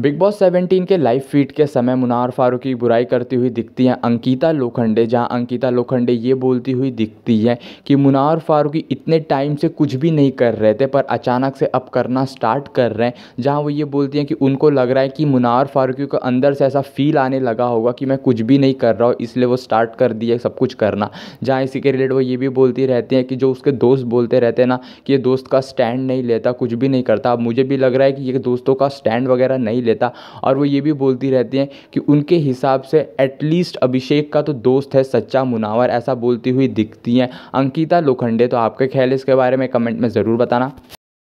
big boss 17 के live feed के समय मुनार फारूक की बुराई करती हुई दिखती हैं अंकिता लोखंडे जहां अंकिता लोखंडे ये बोलती हुई दिखती हैं कि मुनार फारूकी इतने टाइम से कुछ भी नहीं कर रहे थे पर अचानक से अब करना स्टार्ट कर रहे हैं जहां वो ये बोलती हैं कि उनको लग रहा है कि मुनार फारूकी को अंदर से ऐसा फील आने लगा होगा कि मैं कुछ भी नहीं कर रहा हूँ इसलिए वो स्टार्ट कर दिए सब कुछ करना जहाँ इसी के रिलेटेड वो ये भी बोलती रहती हैं कि जो उसके दोस्त बोलते रहते हैं ना कि ये दोस्त का स्टैंड नहीं लेता कुछ भी नहीं करता अब मुझे भी लग रहा है कि ये दोस्तों का स्टैंड वगैरह नहीं लेता और वो ये भी बोलती रहती हैं कि उनके हिसाब से एटलीस्ट अभिषेक का तो दोस्त है सच्चा मुनावर ऐसा बोलती हुई दिखती हैं अंकिता लोखंडे तो आपके ख्याल इसके बारे में कमेंट में ज़रूर बताना